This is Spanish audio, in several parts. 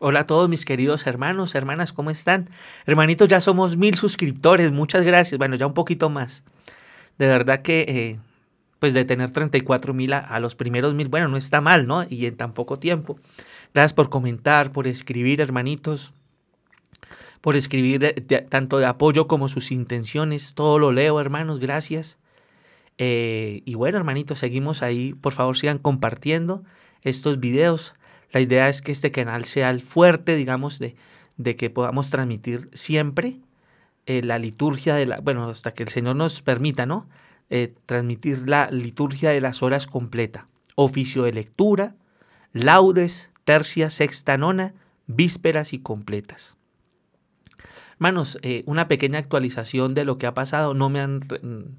Hola a todos mis queridos hermanos, hermanas, ¿cómo están? Hermanitos, ya somos mil suscriptores, muchas gracias. Bueno, ya un poquito más. De verdad que, eh, pues de tener 34 mil a, los primeros mil, bueno, no está mal, ¿no? Y en tan poco tiempo. Gracias por comentar, por escribir, hermanitos, por escribir tanto de apoyo como sus intenciones. Todo lo leo, hermanos, gracias. Eh, y bueno, hermanitos, seguimos ahí. Por favor, sigan compartiendo estos videos la idea es que este canal sea el fuerte, digamos, de, que podamos transmitir siempre eh, la liturgia de la, bueno, hasta que el Señor nos permita, ¿no? Eh, transmitir la liturgia de las horas completa. Oficio de lectura, laudes, tercia, sexta, nona, vísperas y completas. Hermanos, eh, una pequeña actualización de lo que ha pasado. No me han,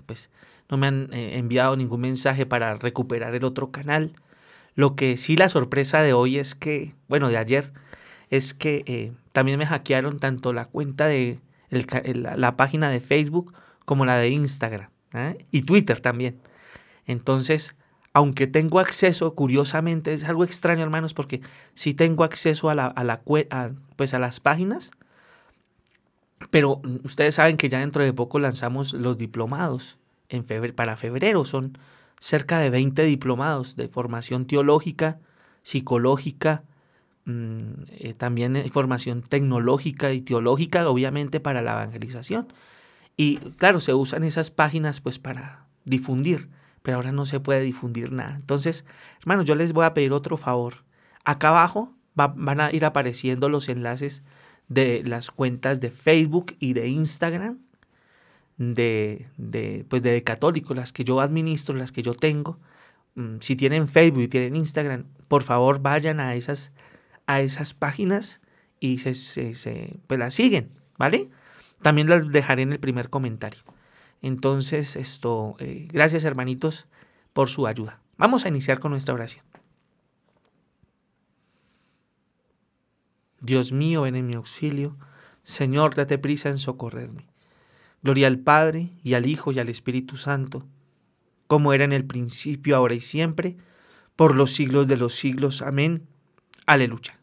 pues, no me han enviado ningún mensaje para recuperar el otro canal. Lo que sí la sorpresa de hoy es que, bueno, de ayer, es que eh, también me hackearon tanto la cuenta de la, página de Facebook como la de Instagram ¿eh? y Twitter también. Entonces, aunque tengo acceso, curiosamente, es algo extraño, hermanos, porque sí tengo acceso a, la, pues a las páginas, pero ustedes saben que ya dentro de poco lanzamos los diplomados en para febrero, son cerca de 20 diplomados de formación teológica, psicológica, mm, eh, también eh, formación tecnológica y teológica, obviamente para la evangelización. Y claro, se usan esas páginas pues para difundir, pero ahora no se puede difundir nada. Entonces, hermanos, yo les voy a pedir otro favor. Acá abajo van a ir apareciendo los enlaces de las cuentas de Facebook y de Instagram de, pues de católicos, las que yo administro, las que yo tengo. Mm, si tienen Facebook y tienen Instagram, por favor vayan a esas, a esas páginas y se, se, pues las siguen, ¿vale? También las dejaré en el primer comentario. Entonces, esto, eh, gracias hermanitos por su ayuda. Vamos a iniciar con nuestra oración. Dios mío, ven en mi auxilio. Señor, date prisa en socorrerme. Gloria al Padre y al Hijo y al Espíritu Santo, como era en el principio, ahora y siempre, por los siglos de los siglos. Amén. Aleluya.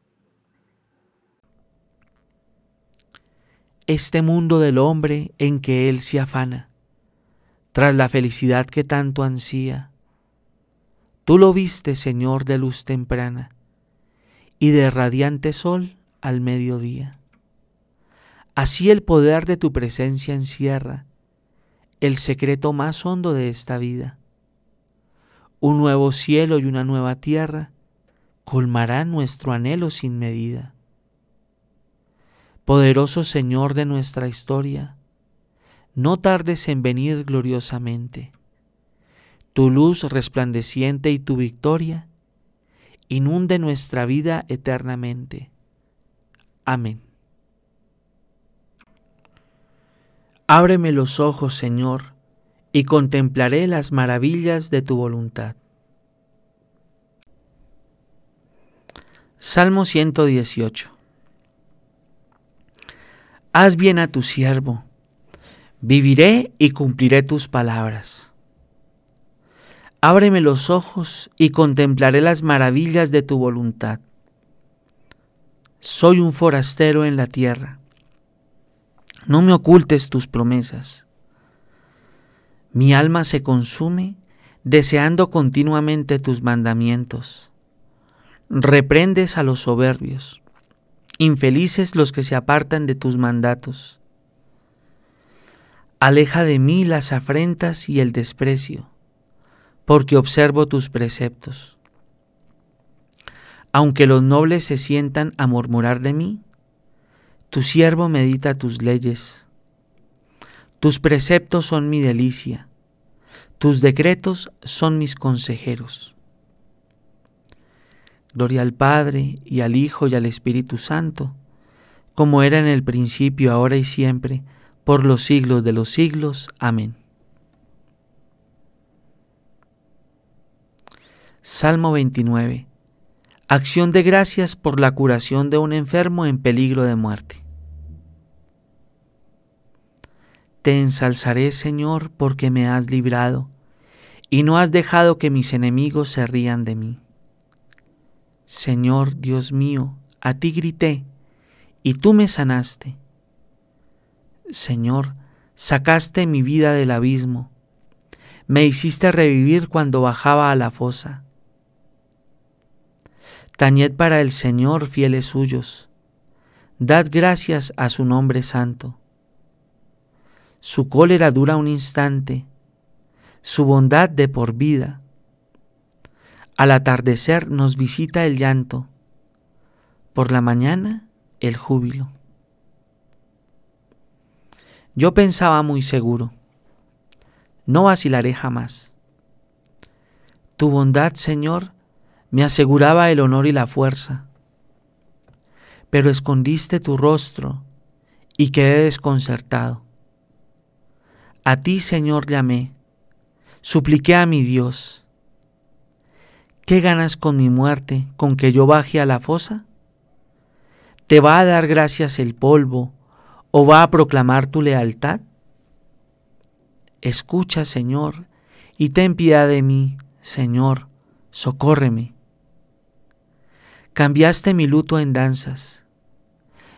Este mundo del hombre en que él se afana, tras la felicidad que tanto ansía, tú lo viste, Señor, de luz temprana y de radiante sol al mediodía. Así el poder de tu presencia encierra el secreto más hondo de esta vida. Un nuevo cielo y una nueva tierra colmarán nuestro anhelo sin medida. Poderoso Señor de nuestra historia, no tardes en venir gloriosamente. Tu luz resplandeciente y tu victoria inunde nuestra vida eternamente. Amén. Ábreme los ojos, Señor, y contemplaré las maravillas de tu voluntad. Salmo 118. Haz bien a tu siervo, viviré y cumpliré tus palabras. Ábreme los ojos y contemplaré las maravillas de tu voluntad. Soy un forastero en la tierra no me ocultes tus promesas. Mi alma se consume deseando continuamente tus mandamientos. Reprendes a los soberbios, infelices los que se apartan de tus mandatos. Aleja de mí las afrentas y el desprecio, porque observo tus preceptos. Aunque los nobles se sientan a murmurar de mí, tu siervo medita tus leyes. Tus preceptos son mi delicia. Tus decretos son mis consejeros. Gloria al Padre y al Hijo y al Espíritu Santo, como era en el principio, ahora y siempre, por los siglos de los siglos. Amén. Salmo 29. Acción de gracias por la curación de un enfermo en peligro de muerte. Te ensalzaré, Señor, porque me has librado, y no has dejado que mis enemigos se rían de mí. Señor Dios mío, a ti grité, y tú me sanaste. Señor, sacaste mi vida del abismo, me hiciste revivir cuando bajaba a la fosa. Tañed para el Señor fieles suyos, dad gracias a su nombre santo su cólera dura un instante, su bondad de por vida. Al atardecer nos visita el llanto, por la mañana el júbilo. Yo pensaba muy seguro, no vacilaré jamás. Tu bondad, Señor, me aseguraba el honor y la fuerza, pero escondiste tu rostro y quedé desconcertado. A ti, Señor, llamé, supliqué a mi Dios. ¿Qué ganas con mi muerte, con que yo baje a la fosa? ¿Te va a dar gracias el polvo o va a proclamar tu lealtad? Escucha, Señor, y ten piedad de mí, Señor, socórreme. Cambiaste mi luto en danzas,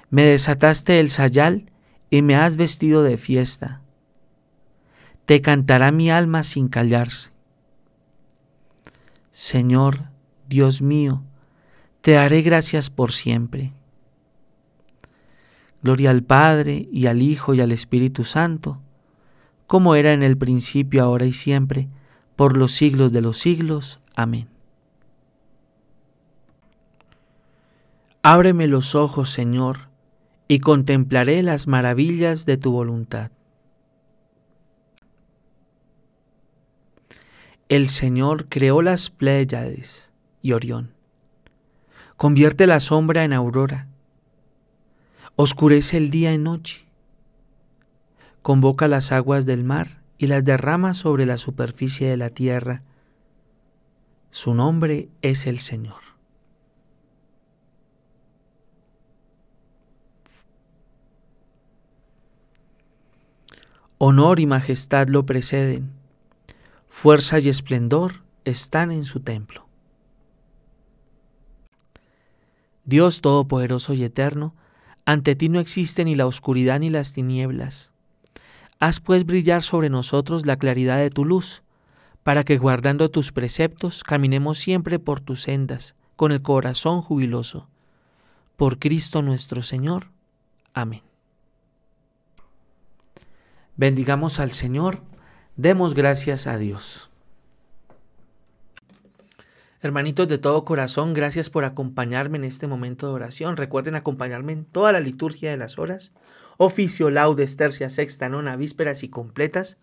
me desataste el sayal y me has vestido de fiesta te cantará mi alma sin callarse. Señor, Dios mío, te haré gracias por siempre. Gloria al Padre y al Hijo y al Espíritu Santo, como era en el principio, ahora y siempre, por los siglos de los siglos. Amén. Ábreme los ojos, Señor, y contemplaré las maravillas de tu voluntad. el Señor creó las Pléyades y Orión. Convierte la sombra en aurora. Oscurece el día en noche. Convoca las aguas del mar y las derrama sobre la superficie de la tierra. Su nombre es el Señor. Honor y majestad lo preceden Fuerza y esplendor están en su templo. Dios Todopoderoso y Eterno, ante ti no existe ni la oscuridad ni las tinieblas. Haz pues brillar sobre nosotros la claridad de tu luz, para que guardando tus preceptos caminemos siempre por tus sendas, con el corazón jubiloso. Por Cristo nuestro Señor. Amén. Bendigamos al Señor Demos gracias a Dios. Hermanitos de todo corazón, gracias por acompañarme en este momento de oración. Recuerden acompañarme en toda la liturgia de las horas, oficio, laudes, tercia, sexta, nona, vísperas y completas,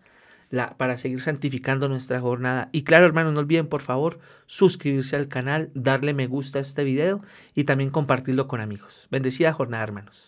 la, para seguir santificando nuestra jornada. Y claro, hermanos, no olviden, por favor, suscribirse al canal, darle me gusta a este video y también compartirlo con amigos. Bendecida jornada, hermanos.